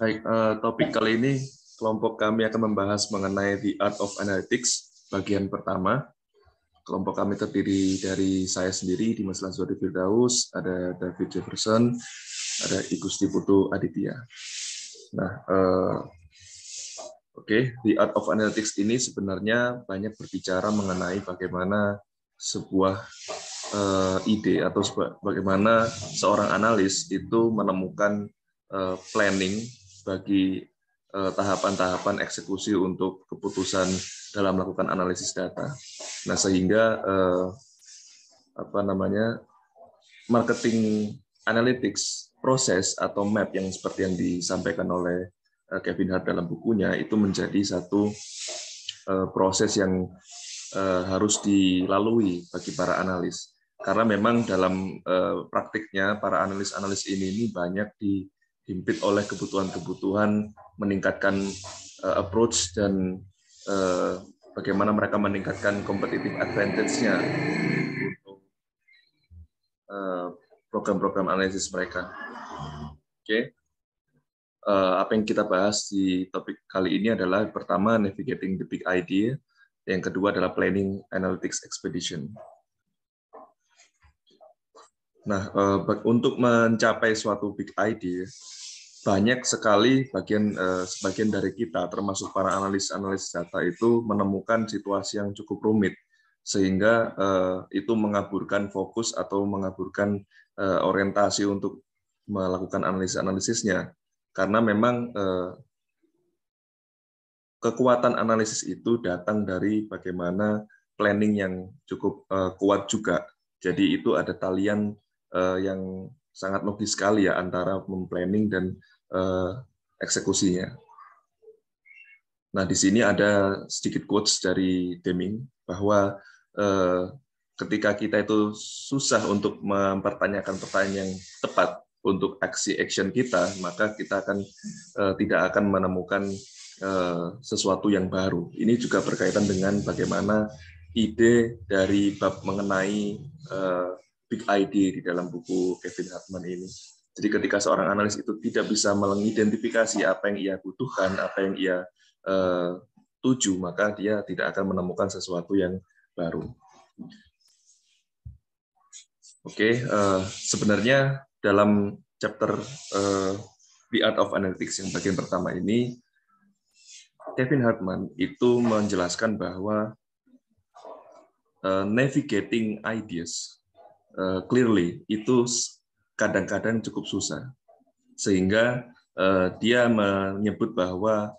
Baik, uh, topik kali ini kelompok kami akan membahas mengenai The Art of Analytics, bagian pertama. Kelompok kami terdiri dari saya sendiri, Dimas Lansori Firdaus, ada David Jefferson, ada Igusti Putu Aditya. Nah, uh, oke, okay. The Art of Analytics ini sebenarnya banyak berbicara mengenai bagaimana sebuah uh, ide atau bagaimana seorang analis itu menemukan planning bagi eh, tahapan-tahapan eksekusi untuk keputusan dalam melakukan analisis data. Nah, sehingga uh, apa namanya marketing analytics proses atau map yang seperti yang disampaikan oleh eh, Kevin Hart dalam bukunya itu menjadi satu uh, proses yang uh, harus dilalui bagi para analis. Karena memang dalam praktiknya para analis-analis ini, ini banyak di dihimpit oleh kebutuhan-kebutuhan meningkatkan uh, approach dan uh, bagaimana mereka meningkatkan competitive advantage-nya untuk uh, program-program analisis mereka. Oke. Okay. Uh, apa yang kita bahas di topik kali ini adalah pertama navigating the big idea, yang kedua adalah planning analytics expedition. Nah, eh, untuk mencapai suatu big idea, banyak sekali bagian eh, sebagian dari kita, termasuk para analis-analis data itu menemukan situasi yang cukup rumit, sehingga eh, itu mengaburkan fokus atau mengaburkan orientasi untuk melakukan analisis-analisisnya, karena memang kekuatan analisis itu datang dari bagaimana planning yang cukup kuat juga. Jadi itu ada talian Eh, yang sangat logis sekali ya antara memplanning dan eh, eksekusinya. Nah, di sini ada sedikit quotes dari Deming bahwa eh, ketika kita itu susah untuk mempertanyakan pertanyaan yang tepat untuk aksi action kita, maka kita akan eh, tidak akan menemukan eh, sesuatu yang baru. Ini juga berkaitan dengan bagaimana ide dari bab mengenai eh, big idea di dalam buku Kevin Hartman ini. Jadi ketika seorang analis itu tidak bisa mengidentifikasi apa yang ia butuhkan, apa yang ia uh, tuju, maka dia tidak akan menemukan sesuatu yang baru. Oke, okay, uh, eh, sebenarnya dalam chapter uh, The Art of Analytics yang bagian pertama ini, Kevin Hartman itu menjelaskan bahwa uh, navigating ideas Eh, clearly itu kadang-kadang cukup susah sehingga uh, dia menyebut bahwa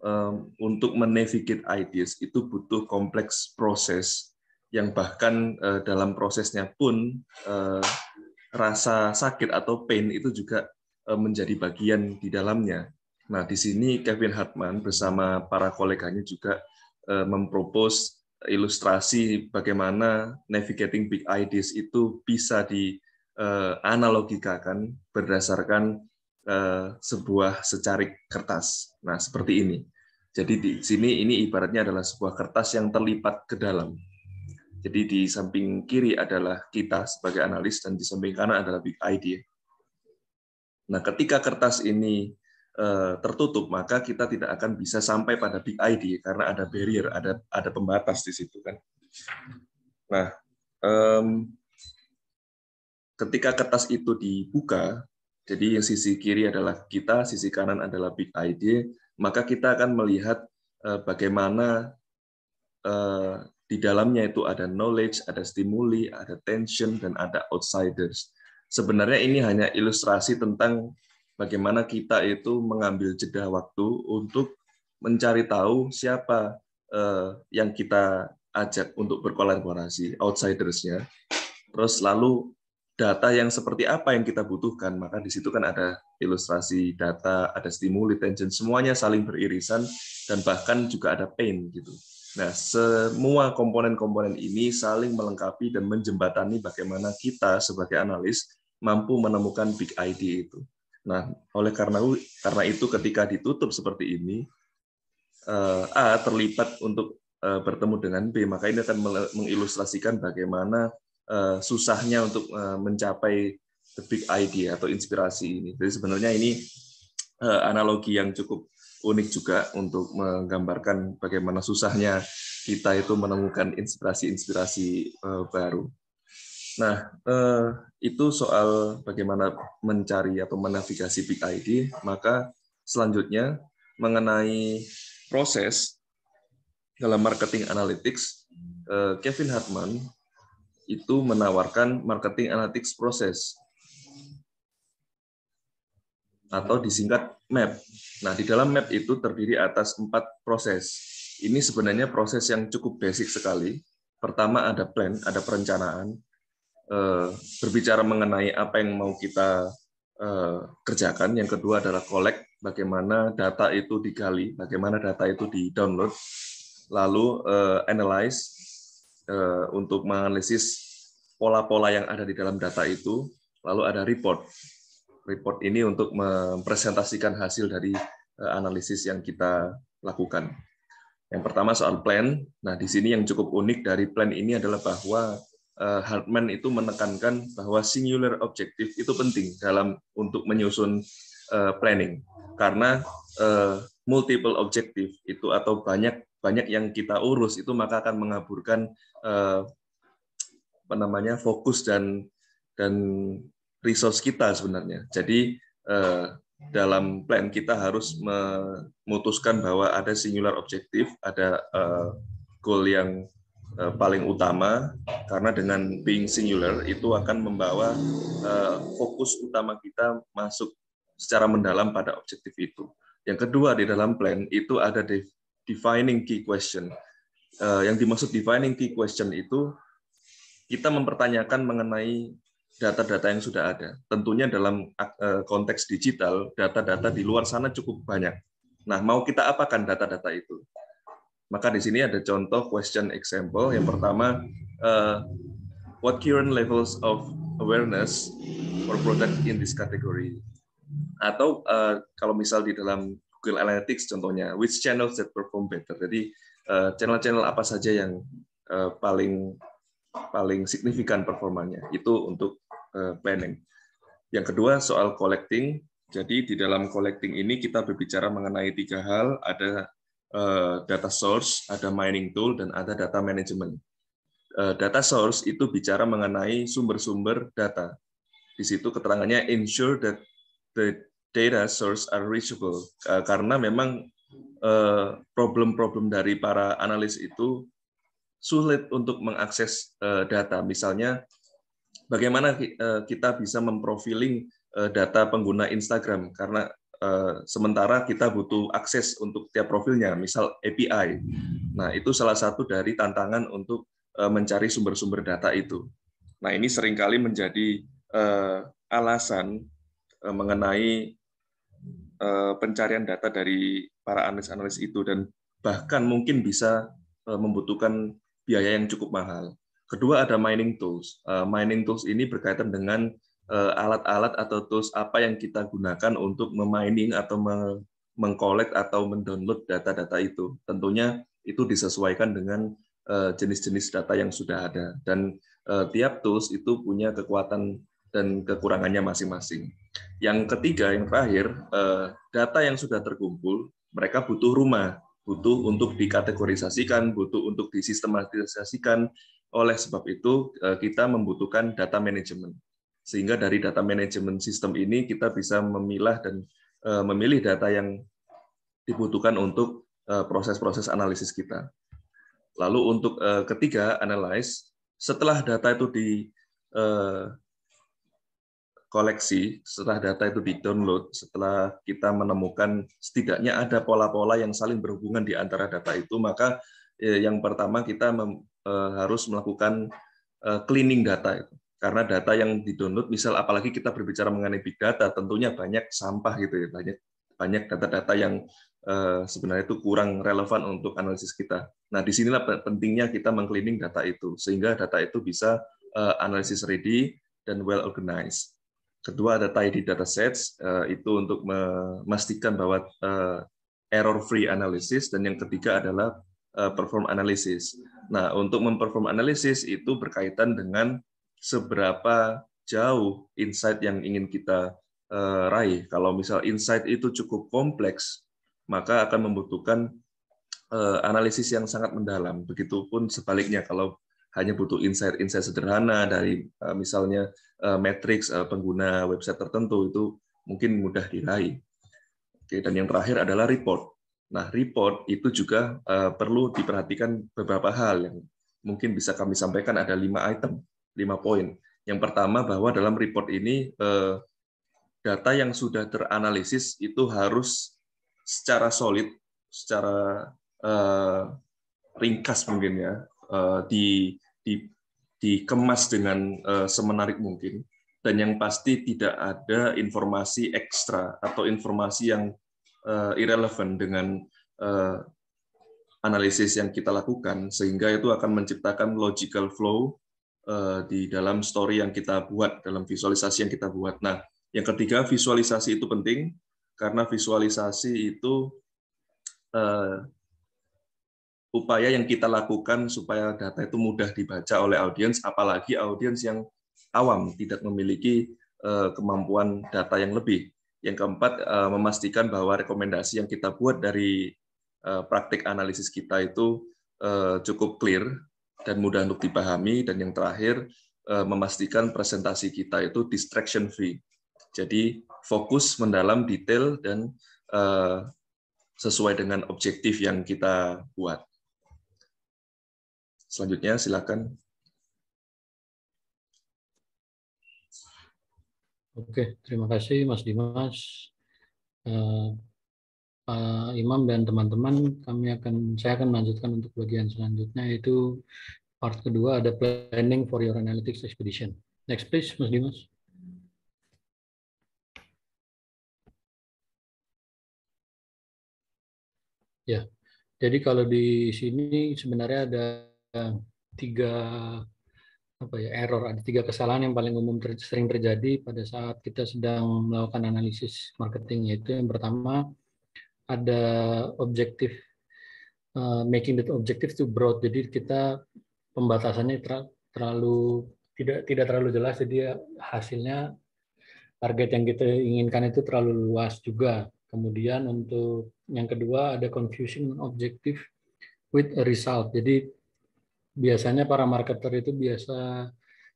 um, untuk menavigate ideas itu butuh kompleks proses yang bahkan uh, dalam prosesnya pun uh, rasa sakit atau pain itu juga uh, menjadi bagian di dalamnya. Nah, di sini Kevin Hartman bersama para koleganya juga uh, mempropos ilustrasi bagaimana navigating big ideas itu bisa dianalogikakan eh, berdasarkan eh, sebuah secarik kertas. Nah, seperti ini. Jadi di sini ini ibaratnya adalah sebuah kertas yang terlipat ke dalam. Jadi di samping kiri adalah kita sebagai analis dan di samping kanan adalah big idea. Nah, ketika kertas ini Eh, tertutup maka kita tidak akan bisa sampai pada big ID karena ada barrier ada ada pembatas di situ kan nah um, ketika kertas itu dibuka jadi yang sisi kiri adalah kita sisi kanan adalah big ID maka kita akan melihat eh, bagaimana uh, di dalamnya itu ada knowledge ada stimuli ada tension dan ada outsiders sebenarnya ini hanya ilustrasi tentang bagaimana kita itu mengambil jeda waktu untuk mencari tahu siapa eh, yang kita ajak untuk berkolaborasi, outsidersnya. Terus lalu data yang seperti apa yang kita butuhkan, maka di situ kan ada ilustrasi data, ada stimuli, tension, semuanya saling beririsan dan bahkan juga ada pain gitu. Nah, semua komponen-komponen ini saling melengkapi dan menjembatani bagaimana kita sebagai analis mampu menemukan big idea itu. Nah, oleh karena karena itu ketika ditutup seperti ini, eh, A terlipat untuk eh, bertemu dengan B, maka ini akan mengilustrasikan bagaimana eh, susahnya untuk mencapai the big idea atau inspirasi ini. Jadi sebenarnya ini analogi yang cukup unik juga untuk menggambarkan bagaimana susahnya kita itu menemukan inspirasi-inspirasi baru. Nah, eh, itu soal bagaimana mencari atau menavigasi Big ID. Maka selanjutnya mengenai proses dalam marketing analytics, eh, Kevin Hartman itu menawarkan marketing analytics proses atau disingkat MAP. Nah, di dalam MAP itu terdiri atas empat proses. Ini sebenarnya proses yang cukup basic sekali. Pertama ada plan, ada perencanaan. Eh, berbicara mengenai apa yang mau kita eh, kerjakan. Yang kedua adalah collect, bagaimana data itu digali, bagaimana data itu di-download, lalu eh, analyze untuk menganalisis pola-pola yang ada di dalam data itu, lalu ada report. Report ini untuk mempresentasikan hasil dari analisis yang kita lakukan. Yang pertama soal plan. Nah, di sini yang cukup unik dari plan ini adalah bahwa Eh, Hartman itu menekankan bahwa singular objektif itu penting dalam untuk menyusun eh, planning karena eh, multiple objektif itu atau banyak banyak yang kita urus itu maka akan mengaburkan apa namanya fokus dan dan resource kita sebenarnya. Jadi dalam plan kita harus memutuskan bahwa ada singular objektif, ada goal yang Eh, paling utama karena dengan being singular itu akan membawa eh, fokus utama kita masuk secara mendalam pada objektif itu. Yang kedua di dalam plan itu ada defining key question. Eh, yang dimaksud defining key question itu kita mempertanyakan mengenai data-data yang sudah ada. Tentunya dalam konteks digital, data-data di luar sana cukup banyak. Nah, mau kita apakan data-data itu? Maka di sini ada contoh question example. Yang pertama, uh, what current levels of awareness for product in this category? Atau uh, kalau misal di dalam Google Analytics contohnya, which channels that perform better? Jadi eh, channel-channel uh, apa saja yang uh, paling paling signifikan performanya? Itu untuk uh, planning. Yang kedua soal collecting. Jadi di dalam collecting ini kita berbicara mengenai tiga hal. Ada Eh, data source, ada mining tool, dan ada data management. Eh, data source itu bicara mengenai sumber-sumber data. Di situ keterangannya ensure that the data source are reachable. Eh, karena memang problem-problem dari para analis itu sulit untuk mengakses data. Misalnya, bagaimana kita bisa memprofiling data pengguna Instagram karena Eh, sementara kita butuh akses untuk tiap profilnya, misal API. Nah, itu salah satu dari tantangan untuk eh, mencari sumber-sumber data itu. Nah, ini seringkali menjadi eh, alasan mengenai pencarian data dari para analis-analis itu dan bahkan mungkin bisa membutuhkan biaya yang cukup mahal. Kedua ada mining tools. Mining tools ini berkaitan dengan Eh, alat-alat atau tools apa yang kita gunakan untuk memining atau mengkolek atau mendownload data-data itu. Tentunya itu disesuaikan dengan eh, jenis-jenis data yang sudah ada dan eh, tiap tools itu punya kekuatan dan kekurangannya masing-masing. Yang ketiga, yang terakhir, data yang sudah terkumpul, mereka butuh rumah, butuh untuk dikategorisasikan, butuh untuk disistematisasikan. Oleh sebab itu, kita membutuhkan data manajemen sehingga dari data manajemen sistem ini kita bisa memilah dan eh, memilih data yang dibutuhkan untuk eh, proses-proses analisis kita. Lalu untuk eh, ketiga, analyze. Setelah data itu di koleksi, setelah data itu di-download, setelah kita menemukan setidaknya ada pola-pola yang saling berhubungan di antara data itu, maka yang pertama kita harus melakukan cleaning data itu karena data yang didownload misal apalagi kita berbicara mengenai big data tentunya banyak sampah gitu ya banyak banyak data-data yang eh, sebenarnya itu kurang relevan untuk analisis kita. Nah di sinilah pentingnya kita mengcleaning data itu sehingga data itu bisa eh, analisis ready dan well organized. Kedua ada tidy data sets eh, itu untuk memastikan bahwa error free analisis dan yang ketiga adalah perform analisis. Nah untuk memperform analisis itu berkaitan dengan seberapa jauh insight yang ingin kita uh, raih. Kalau misal insight itu cukup kompleks, maka akan membutuhkan uh, analisis yang sangat mendalam. Begitupun sebaliknya kalau hanya butuh insight-insight sederhana dari uh, misalnya uh, matrix uh, pengguna website tertentu itu mungkin mudah diraih. Oke, dan yang terakhir adalah report. Nah, report itu juga uh, perlu diperhatikan beberapa hal yang mungkin bisa kami sampaikan ada lima item lima poin. Yang pertama bahwa dalam report ini eh, data yang sudah teranalisis itu harus secara solid, secara eh, ringkas mungkin ya, eh, di, di, dikemas dengan semenarik mungkin, dan yang pasti tidak ada informasi ekstra atau informasi yang irrelevant dengan analisis yang kita lakukan, sehingga itu akan menciptakan logical flow Eh, di dalam story yang kita buat, dalam visualisasi yang kita buat. Nah, yang ketiga, visualisasi itu penting karena visualisasi itu uh, upaya yang kita lakukan supaya data itu mudah dibaca oleh audiens, apalagi audiens yang awam, tidak memiliki uh, kemampuan data yang lebih. Yang keempat, uh, memastikan bahwa rekomendasi yang kita buat dari praktik analisis kita itu cukup clear dan mudah untuk dipahami. Dan yang terakhir, eh, memastikan presentasi kita itu distraction free. Jadi fokus mendalam detail dan eh, sesuai dengan objektif yang kita buat. Selanjutnya silakan. Oke, terima kasih Mas Dimas. Eh, Pak eh, Imam dan teman-teman, kami akan saya akan melanjutkan untuk bagian selanjutnya yaitu part kedua ada planning for your analytics expedition. Next please, Mas Dimas. Ya, jadi kalau di sini sebenarnya ada tiga apa ya error ada tiga kesalahan yang paling umum ter, sering terjadi pada saat kita sedang melakukan analisis marketing yaitu yang pertama ada objektif uh, making the objective too broad. Jadi kita pembatasannya ter terlalu tidak tidak terlalu jelas. Jadi eh, hasilnya target yang kita inginkan itu terlalu luas juga. Kemudian untuk yang kedua ada confusion objektif with a result. Jadi biasanya para marketer itu biasa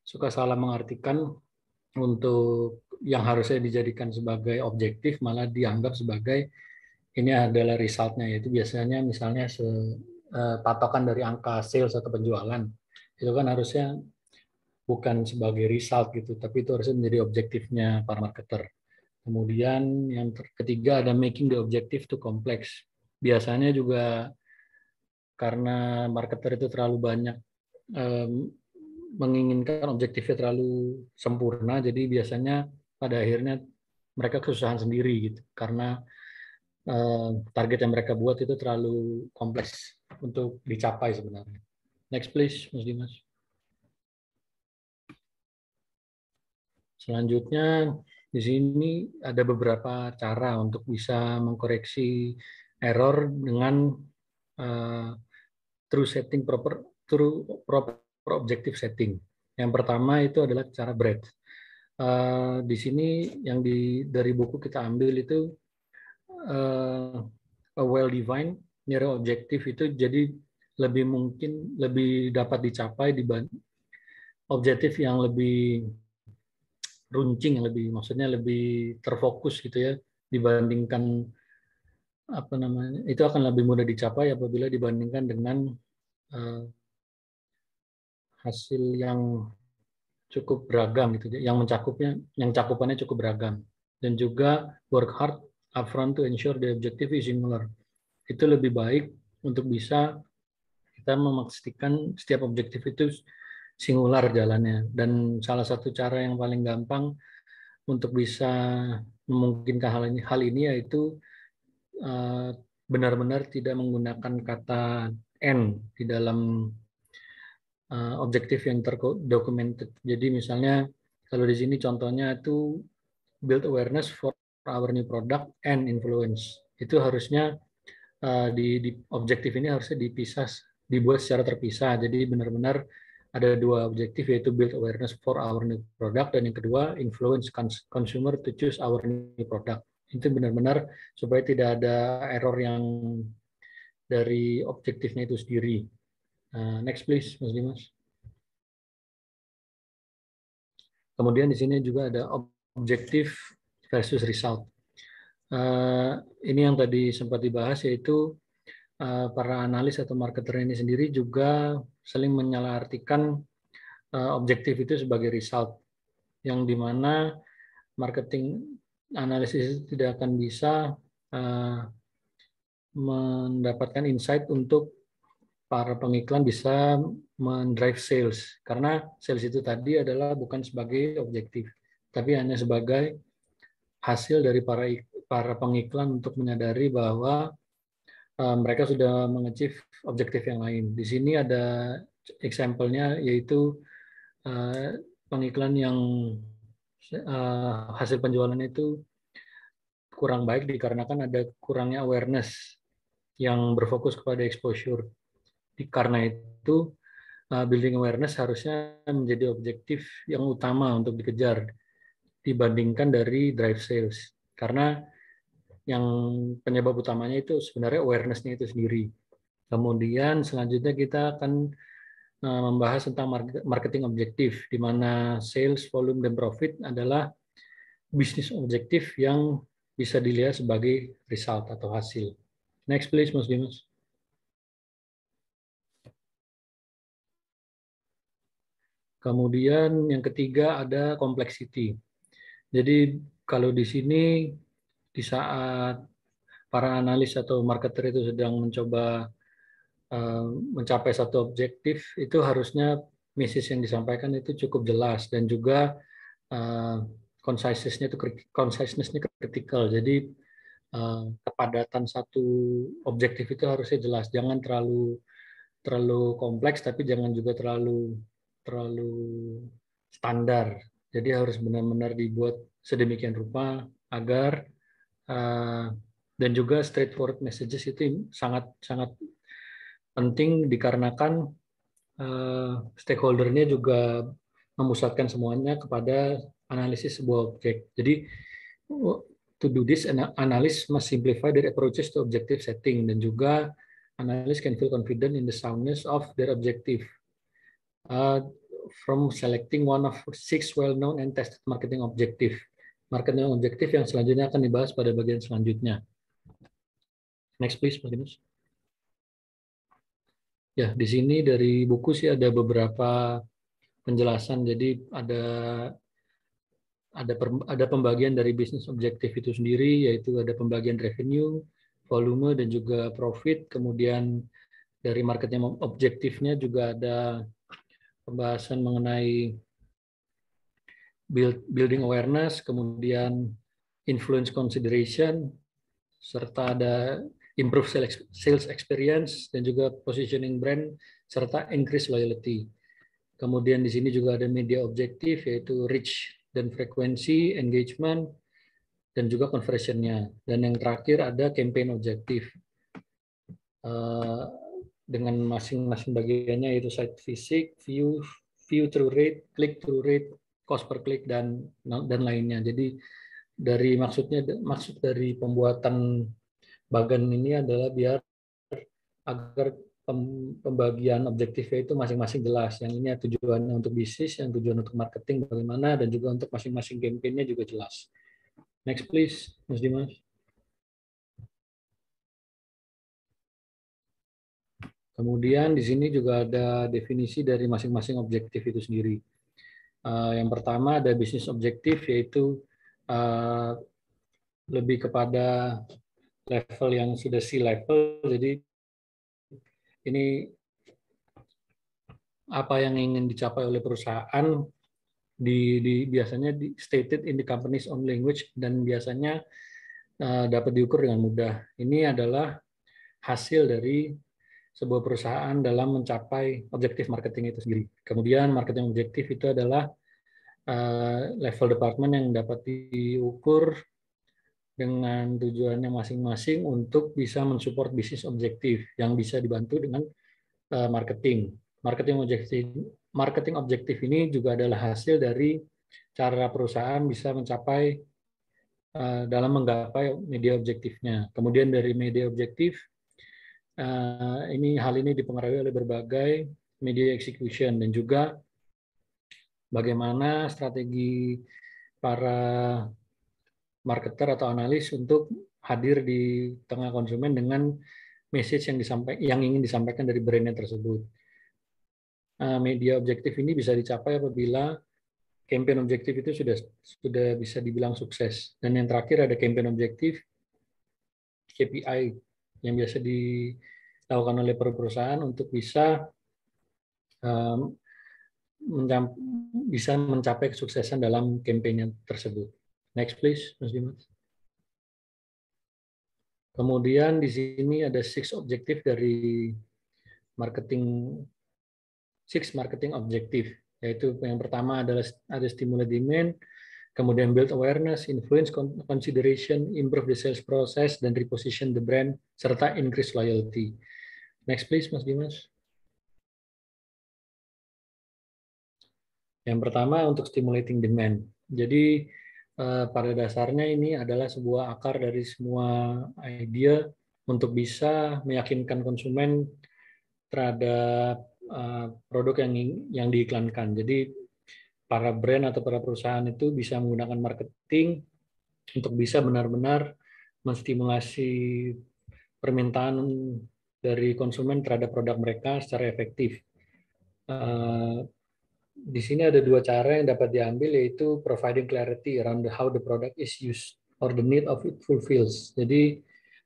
suka salah mengartikan untuk yang harusnya dijadikan sebagai objektif malah dianggap sebagai ini adalah resultnya yaitu biasanya misalnya se, eh, patokan dari angka sales atau penjualan itu kan harusnya bukan sebagai result gitu tapi itu harusnya menjadi objektifnya para marketer kemudian yang ketiga ada making the objective too complex biasanya juga karena marketer itu terlalu banyak um, menginginkan objektifnya terlalu sempurna jadi biasanya pada akhirnya mereka kesusahan sendiri gitu karena Eh, target yang mereka buat itu terlalu kompleks untuk dicapai sebenarnya. Next please, Mas Dimas. Selanjutnya di sini ada beberapa cara untuk bisa mengkoreksi error dengan uh, true setting proper true proper objective setting. Yang pertama itu adalah cara breadth. Uh, di sini yang di dari buku kita ambil itu uh, a well defined neural objective itu jadi lebih mungkin lebih dapat dicapai dibanding objektif yang lebih runcing yang lebih maksudnya lebih terfokus gitu ya dibandingkan apa namanya itu akan lebih mudah dicapai apabila dibandingkan dengan uh, hasil yang cukup beragam gitu ya, yang mencakupnya yang cakupannya cukup beragam dan juga work hard upfront to ensure the objective is similar. Itu lebih baik untuk bisa kita memastikan setiap objektif itu singular jalannya. Dan salah satu cara yang paling gampang untuk bisa memungkinkan hal ini, hal ini yaitu eh, benar-benar tidak menggunakan kata n di dalam eh, objektif yang terdokumented. Jadi misalnya kalau di sini contohnya itu build awareness for Power new product and influence itu harusnya uh, di, di objektif ini harusnya dipisah dibuat secara terpisah jadi benar-benar ada dua objektif yaitu build awareness for our new product dan yang kedua influence consumer to choose our new product itu benar-benar supaya tidak ada error yang dari objektifnya itu sendiri uh, next please mas Dimas kemudian di sini juga ada objektif versus result. Eh, ini yang tadi sempat dibahas yaitu eh, para analis atau marketer ini sendiri juga sering menyalahartikan eh, objektif itu sebagai result, yang dimana marketing analisis tidak akan bisa mendapatkan insight untuk para pengiklan bisa mendrive sales karena sales itu tadi adalah bukan sebagai objektif tapi hanya sebagai hasil dari para para pengiklan untuk menyadari bahwa uh, mereka sudah mengecif objektif yang lain. Di sini ada example-nya yaitu uh, pengiklan yang uh, hasil penjualan itu kurang baik dikarenakan ada kurangnya awareness yang berfokus kepada exposure. Di, karena itu uh, building awareness harusnya menjadi objektif yang utama untuk dikejar dibandingkan dari drive sales karena yang penyebab utamanya itu sebenarnya awarenessnya itu sendiri. Kemudian selanjutnya kita akan e, membahas tentang marketing objektif di mana sales volume dan profit adalah bisnis objektif yang bisa dilihat sebagai result atau hasil. Next please Mas Dimas. Kemudian yang ketiga ada complexity. Jadi kalau di sini di saat para analis atau marketer itu sedang mencoba eh, mencapai satu objektif itu harusnya misis yang disampaikan itu cukup jelas dan juga uh, itu conciseness kritikal. Jadi eh, kepadatan satu objektif itu harusnya jelas. Jangan terlalu terlalu kompleks tapi jangan juga terlalu terlalu standar jadi harus benar-benar dibuat sedemikian rupa agar uh, dan juga straightforward messages itu sangat sangat penting dikarenakan uh, stakeholdernya juga memusatkan semuanya kepada analisis sebuah objek. Jadi oh, to do this, analis must simplify their approaches to objective setting dan juga analis can feel confident in the soundness of their objective. Uh, from selecting one of six well-known and tested marketing objective. Marketing objektif yang selanjutnya akan dibahas pada bagian selanjutnya. Next please, Pak Ginus. Ya, di sini dari buku sih ada beberapa penjelasan. Jadi ada ada per, ada pembagian dari bisnis objektif itu sendiri, yaitu ada pembagian revenue, volume, dan juga profit. Kemudian dari marketing objektifnya juga ada pembahasan mengenai build, building awareness, kemudian influence consideration, serta ada improve sales experience dan juga positioning brand serta increase loyalty. Kemudian di sini juga ada media objektif yaitu reach dan frekuensi, engagement, dan juga conversionnya. Dan yang terakhir ada campaign objektif. Eh, dengan masing-masing bagiannya yaitu site fisik, view, view through rate, click through rate, cost per click dan dan lainnya. Jadi dari maksudnya maksud dari pembuatan bagan ini adalah biar agar pembagian objektifnya itu masing-masing jelas. Yang ini tujuannya untuk bisnis, yang tujuan untuk marketing bagaimana, dan juga untuk masing-masing campaign-nya juga jelas. Next please, Mas Dimas. Kemudian di sini juga ada definisi dari masing-masing objektif itu sendiri. Eh, yang pertama ada bisnis objektif yaitu eh, lebih kepada level yang sudah C level. Jadi ini apa yang ingin dicapai oleh perusahaan di, di biasanya di stated in the company's own language dan biasanya eh, dapat diukur dengan mudah. Ini adalah hasil dari sebuah perusahaan dalam mencapai objektif marketing itu sendiri. Kemudian marketing objektif itu adalah uh, level departemen yang dapat diukur dengan tujuannya masing-masing untuk bisa mensupport bisnis objektif yang bisa dibantu dengan uh, marketing. Marketing objektif marketing objektif ini juga adalah hasil dari cara perusahaan bisa mencapai uh, dalam menggapai media objektifnya. Kemudian dari media objektif Eh, ini hal ini dipengaruhi oleh berbagai media execution dan juga bagaimana strategi para marketer atau analis untuk hadir di tengah konsumen dengan message yang disampaikan yang ingin disampaikan dari brandnya tersebut. Eh, media objektif ini bisa dicapai apabila campaign objektif itu sudah sudah bisa dibilang sukses. Dan yang terakhir ada campaign objektif KPI yang biasa dilakukan oleh perusahaan untuk bisa um, mencap bisa mencapai kesuksesan dalam kampanye tersebut. Next please, Mas Dimas. Kemudian di sini ada six objektif dari marketing six marketing objektif yaitu yang pertama adalah ada stimulus demand, kemudian build awareness, influence consideration, improve the sales process, dan reposition the brand, serta increase loyalty. Next please, Mas Dimas. Yang pertama untuk stimulating demand. Jadi eh, pada dasarnya ini adalah sebuah akar dari semua idea untuk bisa meyakinkan konsumen terhadap eh, produk yang yang diiklankan. Jadi para brand atau para perusahaan itu bisa menggunakan marketing untuk bisa benar-benar menstimulasi permintaan dari konsumen terhadap produk mereka secara efektif. Eh, di sini ada dua cara yang dapat diambil yaitu providing clarity around the, how the product is used or the need of it fulfills. Jadi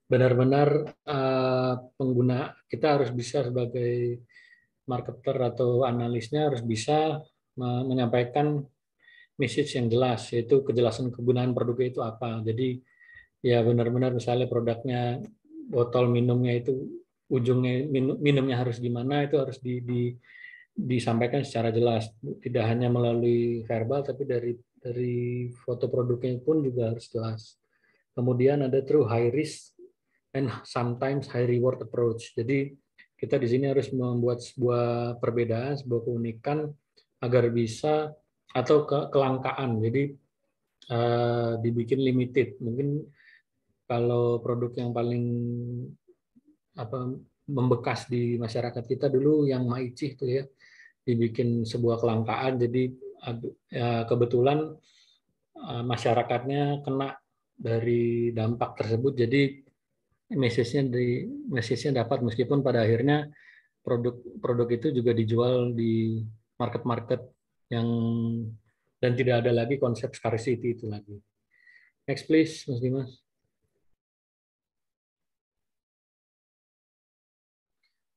benar-benar eh, pengguna kita harus bisa sebagai marketer atau analisnya harus bisa menyampaikan message yang jelas yaitu kejelasan kegunaan produknya itu apa. Jadi ya benar-benar misalnya produknya botol minumnya itu ujungnya minum, minumnya harus gimana itu harus di, di disampaikan secara jelas tidak hanya melalui verbal tapi dari dari foto produknya pun juga harus jelas kemudian ada true high risk and sometimes high reward approach jadi kita di sini harus membuat sebuah perbedaan sebuah keunikan agar bisa atau ke kelangkaan. Jadi uh, dibikin limited. Mungkin kalau produk yang paling apa membekas di masyarakat kita dulu yang maici itu ya dibikin sebuah kelangkaan jadi uh, kebetulan eh, masyarakatnya kena dari dampak tersebut jadi message di message dapat meskipun pada akhirnya produk-produk itu juga dijual di market-market yang dan tidak ada lagi konsep scarcity itu lagi. Next please, Mas Dimas.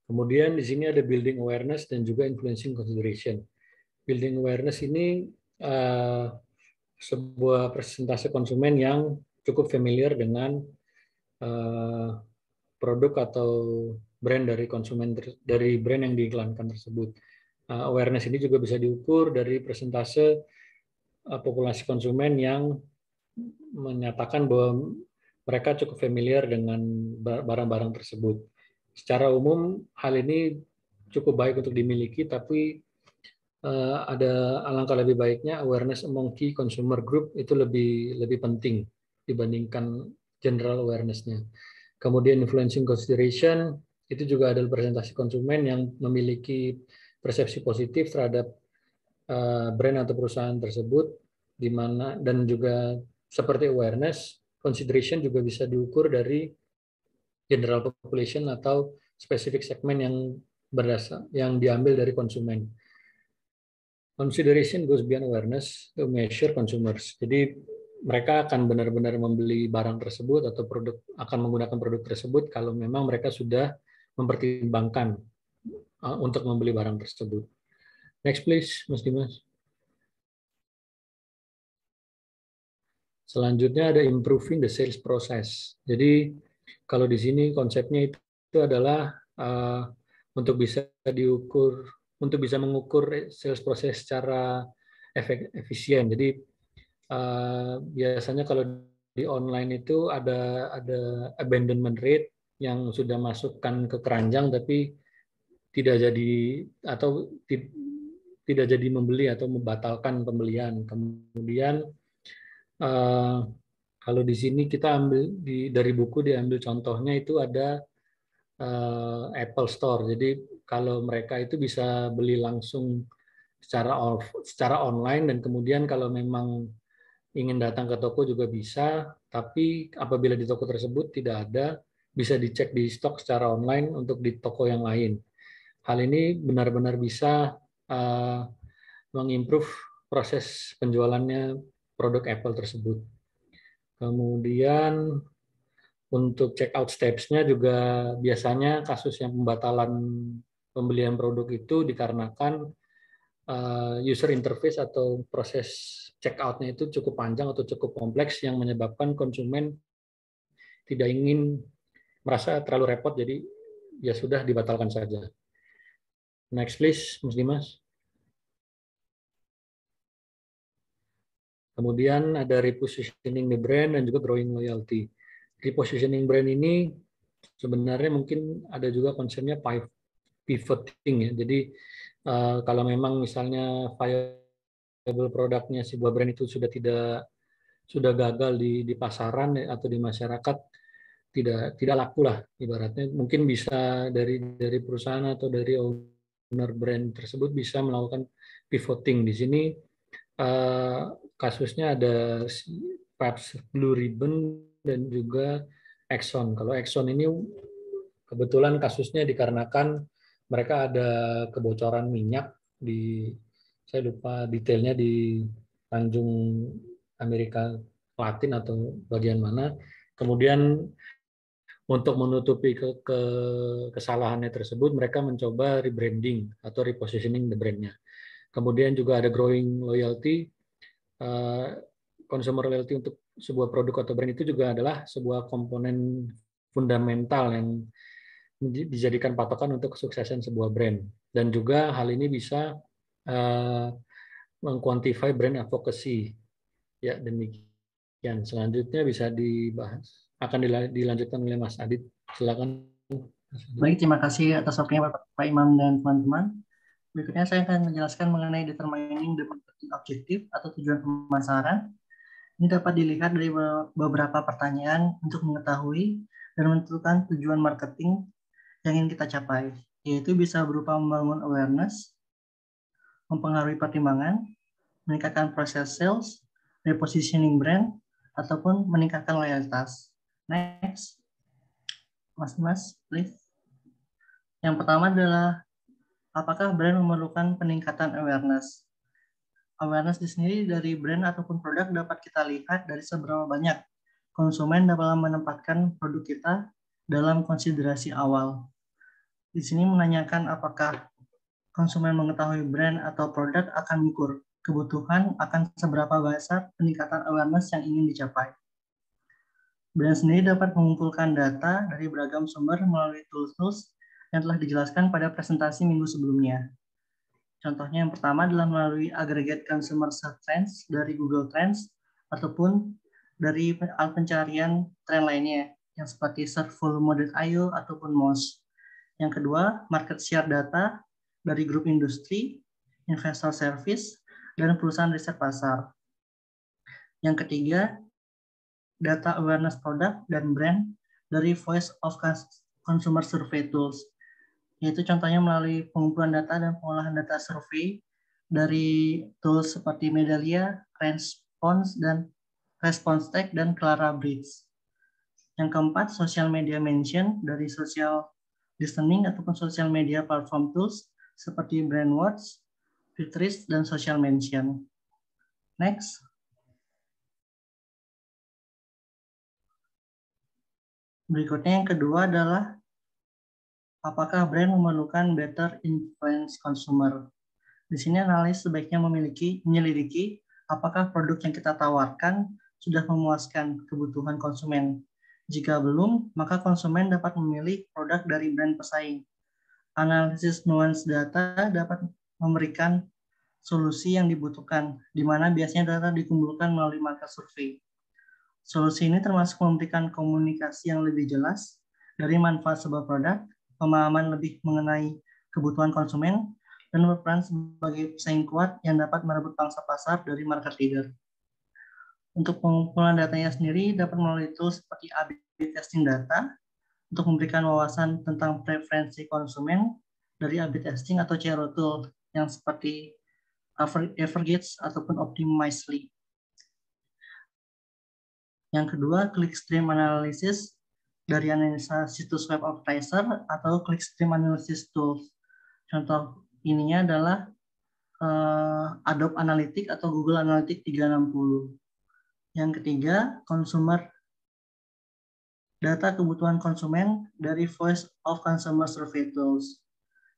Kemudian di sini ada building awareness dan juga influencing consideration. Building awareness ini uh, sebuah presentasi konsumen yang cukup familiar dengan uh, produk atau brand dari konsumen dari brand yang diiklankan tersebut. Eh, awareness ini juga bisa diukur dari persentase eh, populasi konsumen yang menyatakan bahwa mereka cukup familiar dengan barang-barang tersebut. Secara umum hal ini cukup baik untuk dimiliki, tapi eh, ada alangkah lebih baiknya awareness among key consumer group itu lebih lebih penting dibandingkan general awarenessnya. Kemudian influencing consideration itu juga adalah presentasi konsumen yang memiliki persepsi positif terhadap eh, brand atau perusahaan tersebut di mana dan juga seperti awareness consideration juga bisa diukur dari general population atau spesifik segmen yang berdasar yang diambil dari konsumen. Consideration goes beyond awareness to measure consumers. Jadi mereka akan benar-benar membeli barang tersebut atau produk akan menggunakan produk tersebut kalau memang mereka sudah mempertimbangkan Ah, untuk membeli barang tersebut. Next please, Mas Dimas. Selanjutnya ada improving the sales process. Jadi kalau di sini konsepnya itu, itu adalah uh, untuk bisa diukur, untuk bisa mengukur sales process secara efek, efisien. Jadi uh, biasanya kalau di online itu ada ada abandonment rate yang sudah masukkan ke keranjang tapi tidak jadi atau tidak jadi membeli atau membatalkan pembelian. Kemudian uh, kalau di sini kita ambil di dari buku diambil contohnya itu ada uh, Apple Store. Jadi kalau mereka itu bisa beli langsung secara off, secara online dan kemudian kalau memang ingin datang ke toko juga bisa, tapi apabila di toko tersebut tidak ada bisa dicek di stok secara online untuk di toko yang lain. Hal ini benar-benar bisa eh, mengimprove proses penjualannya produk Apple tersebut. Kemudian untuk checkout out steps-nya juga biasanya kasus yang pembatalan pembelian produk itu dikarenakan eh, user interface atau proses check nya itu cukup panjang atau cukup kompleks yang menyebabkan konsumen tidak ingin merasa terlalu repot jadi ya sudah dibatalkan saja. Next please, Mas Dimas. Kemudian ada repositioning the brand dan juga growing loyalty. Repositioning brand ini sebenarnya mungkin ada juga konsepnya pivoting ya. Jadi eh, kalau memang misalnya viable produknya sebuah brand itu sudah tidak sudah gagal di, di pasaran atau di masyarakat tidak tidak laku lah ibaratnya mungkin bisa dari dari perusahaan atau dari brand tersebut bisa melakukan pivoting. Di sini eh, kasusnya ada Pabst Blue Ribbon dan juga Exxon. Kalau Exxon ini kebetulan kasusnya dikarenakan mereka ada kebocoran minyak di saya lupa detailnya di Tanjung Amerika Latin atau bagian mana. Kemudian untuk menutupi ke, ke kesalahannya tersebut, mereka mencoba rebranding atau repositioning the brandnya. Kemudian juga ada growing loyalty, uh, consumer loyalty untuk sebuah produk atau brand itu juga adalah sebuah komponen fundamental yang dijadikan patokan untuk kesuksesan sebuah brand. Dan juga hal ini bisa uh, eh, mengkuantify brand advocacy. Ya demikian. Selanjutnya bisa dibahas akan dilanjutkan oleh Mas Adit. Silakan. Baik, terima kasih atas waktunya Pak Imam dan teman-teman. Berikutnya saya akan menjelaskan mengenai determining the marketing objective atau tujuan pemasaran. Ini dapat dilihat dari beberapa pertanyaan untuk mengetahui dan menentukan tujuan marketing yang ingin kita capai, yaitu bisa berupa membangun awareness, mempengaruhi pertimbangan, meningkatkan proses sales, repositioning brand, ataupun meningkatkan loyalitas. Next. Mas Mas, please. Yang pertama adalah apakah brand memerlukan peningkatan awareness? Awareness di sini dari brand ataupun produk dapat kita lihat dari seberapa banyak konsumen dapat menempatkan produk kita dalam konsiderasi awal. Di sini menanyakan apakah konsumen mengetahui brand atau produk akan mengukur kebutuhan akan seberapa besar peningkatan awareness yang ingin dicapai brand sendiri dapat mengumpulkan data dari beragam sumber melalui tools-tools yang telah dijelaskan pada presentasi minggu sebelumnya. Contohnya yang pertama adalah melalui agregat consumer search trends dari Google Trends ataupun dari alat pencarian trend lainnya yang seperti search volume .io ataupun MOS. Yang kedua, market share data dari grup industri, investor service, dan perusahaan riset pasar. Yang ketiga, data awareness produk dan brand dari Voice of Consumer Survey Tools, yaitu contohnya melalui pengumpulan data dan pengolahan data survei dari tools seperti Medalia, Response, dan Response Tech, dan Clara Bridge. Yang keempat, social media mention dari social listening ataupun social media platform tools seperti Brandwatch, Pinterest, dan social mention. Next, Berikutnya yang kedua adalah apakah brand memerlukan better influence consumer. Di sini analis sebaiknya memiliki menyelidiki apakah produk yang kita tawarkan sudah memuaskan kebutuhan konsumen. Jika belum, maka konsumen dapat memilih produk dari brand pesaing. Analisis nuans data dapat memberikan solusi yang dibutuhkan, di mana biasanya data dikumpulkan melalui market survey. Solusi ini termasuk memberikan komunikasi yang lebih jelas dari manfaat sebuah produk, pemahaman lebih mengenai kebutuhan konsumen, dan berperan sebagai pesaing kuat yang dapat merebut pangsa pasar dari market leader. Untuk pengumpulan datanya sendiri dapat melalui itu seperti A/B testing data untuk memberikan wawasan tentang preferensi konsumen dari A/B testing atau CRO tool yang seperti Evergates ataupun Optimizely. Yang kedua, clickstream analysis dari analisa situs web optimizer atau clickstream analysis tools. Contoh ininya adalah uh, Adobe Analytics atau Google Analytics 360. Yang ketiga, consumer data kebutuhan konsumen dari Voice of Consumer Survey Tools.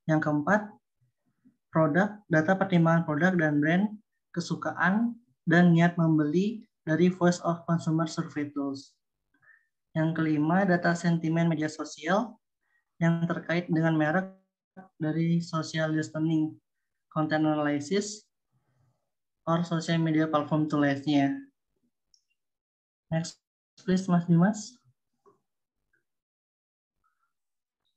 Yang keempat, produk, data pertimbangan produk dan brand, kesukaan, dan niat membeli dari Voice of Consumer Survey Tools. Yang kelima, data sentimen media sosial yang terkait dengan merek dari social listening, content analysis, or social media platform to nya Next, please, Mas Dimas.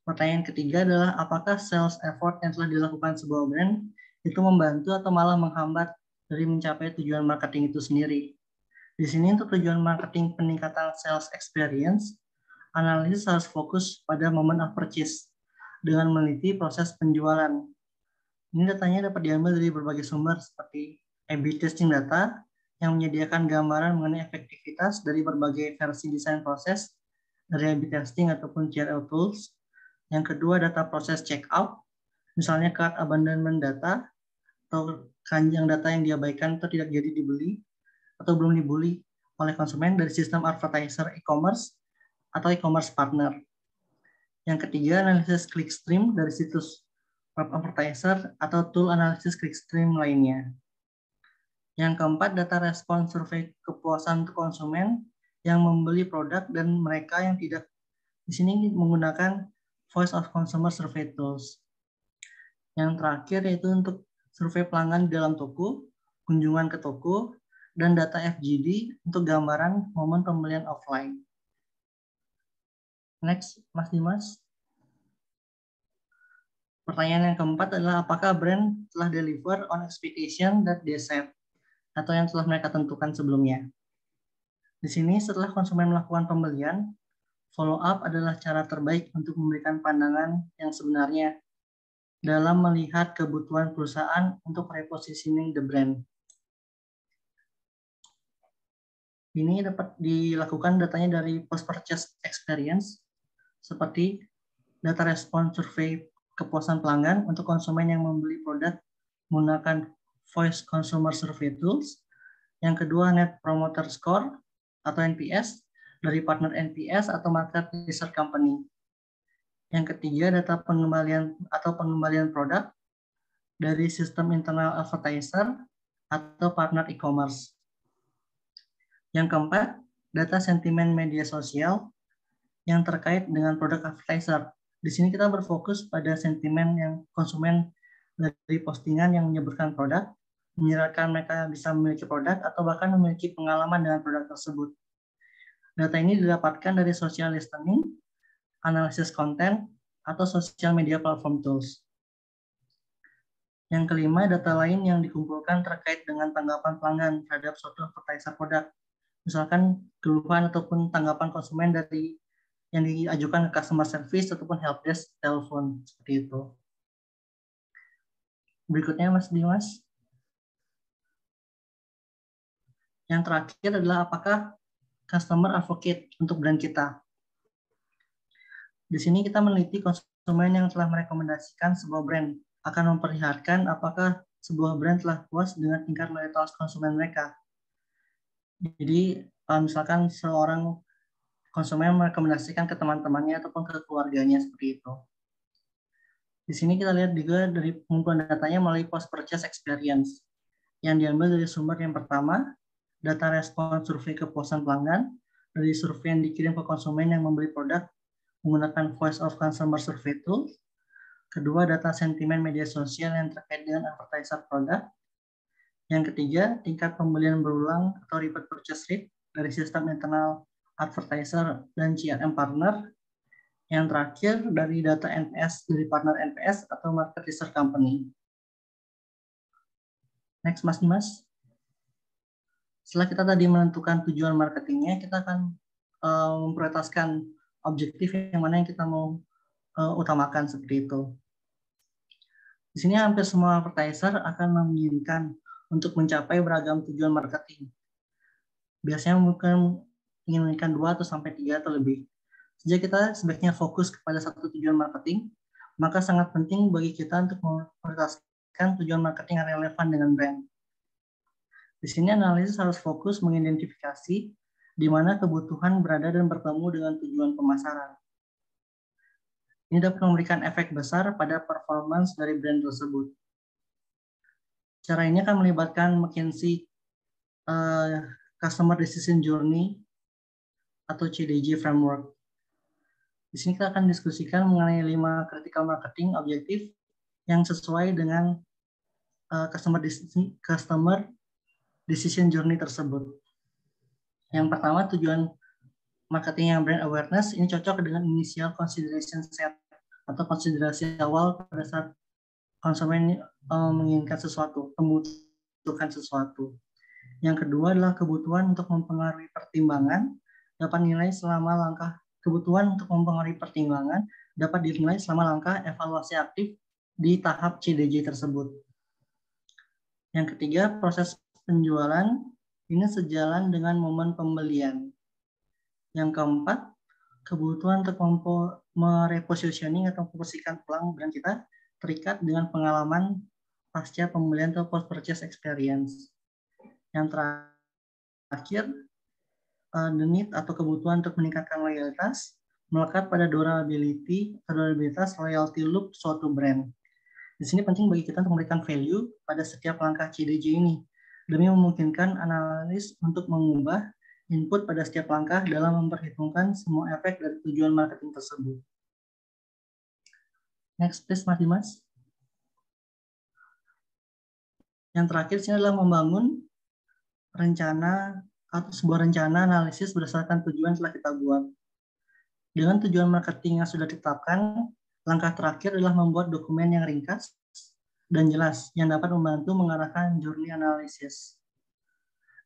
Pertanyaan ketiga adalah apakah sales effort yang telah dilakukan sebuah brand itu membantu atau malah menghambat dari mencapai tujuan marketing itu sendiri? Di sini untuk tujuan marketing peningkatan sales experience, analisis harus fokus pada momen of purchase dengan meneliti proses penjualan. Ini datanya dapat diambil dari berbagai sumber seperti A/B testing data yang menyediakan gambaran mengenai efektivitas dari berbagai versi desain proses dari A/B testing ataupun CRL tools. Yang kedua data proses check out, misalnya card abandonment data atau kanjang data yang diabaikan atau tidak jadi dibeli atau belum dibully oleh konsumen dari sistem advertiser e-commerce atau e-commerce partner. Yang ketiga, analisis clickstream dari situs web advertiser atau tool analisis clickstream lainnya. Yang keempat, data respon survei kepuasan konsumen yang membeli produk dan mereka yang tidak di sini menggunakan voice of consumer survey tools. Yang terakhir yaitu untuk survei pelanggan di dalam toko, kunjungan ke toko, dan data FGD untuk gambaran momen pembelian offline. Next, Mas Dimas. Pertanyaan yang keempat adalah apakah brand telah deliver on expectation that they set atau yang telah mereka tentukan sebelumnya. Di sini setelah konsumen melakukan pembelian, follow up adalah cara terbaik untuk memberikan pandangan yang sebenarnya dalam melihat kebutuhan perusahaan untuk repositioning the brand. Ini dapat dilakukan datanya dari post-purchase experience seperti data respon survei kepuasan pelanggan untuk konsumen yang membeli produk menggunakan Voice Consumer Survey Tools. Yang kedua, Net Promoter Score atau NPS dari partner NPS atau market research company. Yang ketiga, data pengembalian atau pengembalian produk dari sistem internal advertiser atau partner e-commerce. Yang keempat, data sentimen media sosial yang terkait dengan produk advertiser. Di sini kita berfokus pada sentimen yang konsumen dari postingan yang menyebutkan produk, menyerahkan mereka bisa memiliki produk atau bahkan memiliki pengalaman dengan produk tersebut. Data ini didapatkan dari social listening, analisis konten, atau social media platform tools. Yang kelima, data lain yang dikumpulkan terkait dengan tanggapan pelanggan terhadap suatu advertiser produk misalkan keluhan ataupun tanggapan konsumen dari yang diajukan ke customer service ataupun helpdesk telepon seperti itu. Berikutnya Mas Dimas. Yang terakhir adalah apakah customer advocate untuk brand kita. Di sini kita meneliti konsumen yang telah merekomendasikan sebuah brand akan memperlihatkan apakah sebuah brand telah puas dengan tingkat loyalitas konsumen mereka. Jadi kalau misalkan seorang konsumen merekomendasikan ke teman-temannya ataupun ke keluarganya seperti itu. Di sini kita lihat juga dari pengumpulan datanya melalui post purchase experience yang diambil dari sumber yang pertama, data respon survei kepuasan pelanggan, dari survei yang dikirim ke konsumen yang membeli produk menggunakan voice of consumer survey tool. Kedua, data sentimen media sosial yang terkait dengan advertiser produk. Yang ketiga, tingkat pembelian berulang atau repeat purchase rate dari sistem internal advertiser dan CRM partner. Yang terakhir, dari data NPS dari partner NPS atau market research company. Next, Mas Dimas. Setelah kita tadi menentukan tujuan marketingnya, kita akan eh, memprioritaskan objektif yang mana yang kita mau eh, utamakan seperti itu. Di sini hampir semua advertiser akan menginginkan untuk mencapai beragam tujuan marketing. Biasanya mungkin menginginkan dua atau sampai tiga atau lebih. Sejak kita sebaiknya fokus kepada satu tujuan marketing, maka sangat penting bagi kita untuk memprioritaskan tujuan marketing yang relevan dengan brand. Di sini analisis harus fokus mengidentifikasi di mana kebutuhan berada dan bertemu dengan tujuan pemasaran. Ini dapat memberikan efek besar pada performance dari brand tersebut. Cara ini akan melibatkan McKinsey uh, Customer Decision Journey atau CDJ Framework. Di sini kita akan diskusikan mengenai lima critical marketing objektif yang sesuai dengan uh, customer, decision, customer decision journey tersebut. Yang pertama tujuan marketing yang brand awareness ini cocok dengan initial consideration set atau konsiderasi awal pada saat konsumen uh, menginginkan sesuatu, membutuhkan sesuatu. Yang kedua adalah kebutuhan untuk mempengaruhi pertimbangan dapat nilai selama langkah kebutuhan untuk mempengaruhi pertimbangan dapat dinilai selama langkah evaluasi aktif di tahap CDJ tersebut. Yang ketiga, proses penjualan ini sejalan dengan momen pembelian. Yang keempat, kebutuhan untuk mereposisioning atau memposisikan pelanggan kita terikat dengan pengalaman pasca pembelian atau post purchase experience. Yang terakhir, eh, the need atau kebutuhan untuk meningkatkan loyalitas melekat pada durability durabilitas loyalty loop suatu brand. Di sini penting bagi kita untuk memberikan value pada setiap langkah CDJ ini demi memungkinkan analis untuk mengubah input pada setiap langkah dalam memperhitungkan semua efek dari tujuan marketing tersebut. Next please Mas Dimas. Yang terakhir sini adalah membangun rencana atau sebuah rencana analisis berdasarkan tujuan setelah telah kita buat. Dengan tujuan marketing yang sudah ditetapkan, langkah terakhir adalah membuat dokumen yang ringkas dan jelas yang dapat membantu mengarahkan journey analisis.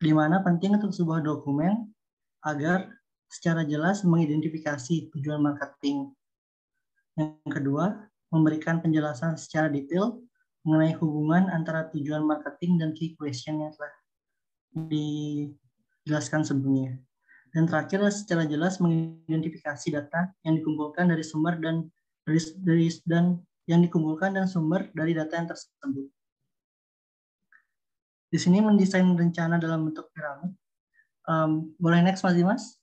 Di mana penting untuk sebuah dokumen agar secara jelas mengidentifikasi tujuan marketing. Yang kedua, memberikan penjelasan secara detail mengenai hubungan antara tujuan marketing dan key question yang telah dijelaskan sebelumnya. Dan terakhir secara jelas mengidentifikasi data yang dikumpulkan dari sumber dan dari, dari dan yang dikumpulkan dan sumber dari data yang tersebut. Di sini mendesain rencana dalam bentuk piramid. Um, boleh next Mas Dimas?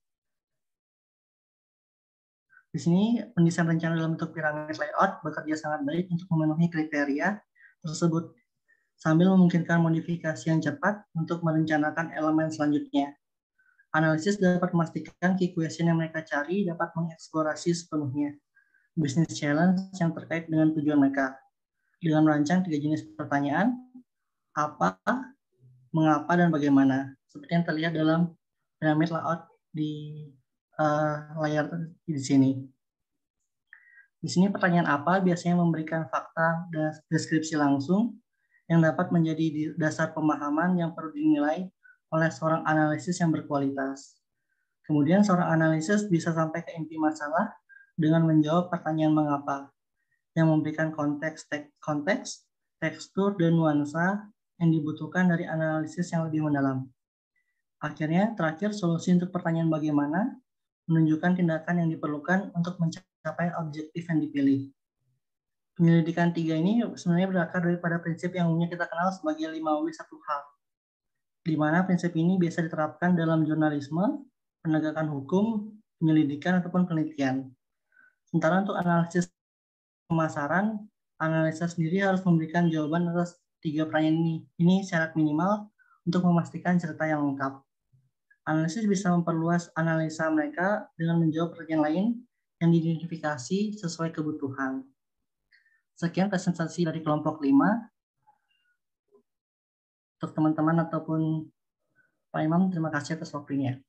Di sini, pendesain rencana dalam bentuk piramid layout bekerja sangat baik untuk memenuhi kriteria tersebut sambil memungkinkan modifikasi yang cepat untuk merencanakan elemen selanjutnya. Analisis dapat memastikan key question yang mereka cari dapat mengeksplorasi sepenuhnya bisnis challenge yang terkait dengan tujuan mereka dengan merancang tiga jenis pertanyaan apa, mengapa, dan bagaimana seperti yang terlihat dalam piramid layout di Eh, layar di sini. Di sini pertanyaan apa biasanya memberikan fakta dan deskripsi langsung yang dapat menjadi dasar pemahaman yang perlu dinilai oleh seorang analisis yang berkualitas. Kemudian seorang analisis bisa sampai ke inti masalah dengan menjawab pertanyaan mengapa yang memberikan konteks konteks, tekstur dan nuansa yang dibutuhkan dari analisis yang lebih mendalam. Akhirnya terakhir solusi untuk pertanyaan bagaimana menunjukkan tindakan yang diperlukan untuk mencapai objektif yang dipilih. Penyelidikan tiga ini sebenarnya berakar daripada prinsip yang umumnya kita kenal sebagai 5W1H, di mana prinsip ini biasa diterapkan dalam jurnalisme, penegakan hukum, penyelidikan, ataupun penelitian. Sementara untuk analisis pemasaran, analisa sendiri harus memberikan jawaban atas tiga pertanyaan ini. Ini syarat minimal untuk memastikan cerita yang lengkap. Analisis bisa memperluas analisa mereka dengan menjawab pertanyaan lain yang diidentifikasi sesuai kebutuhan. Sekian presentasi dari kelompok 5. Untuk teman-teman ataupun Pak Imam, terima kasih atas waktunya.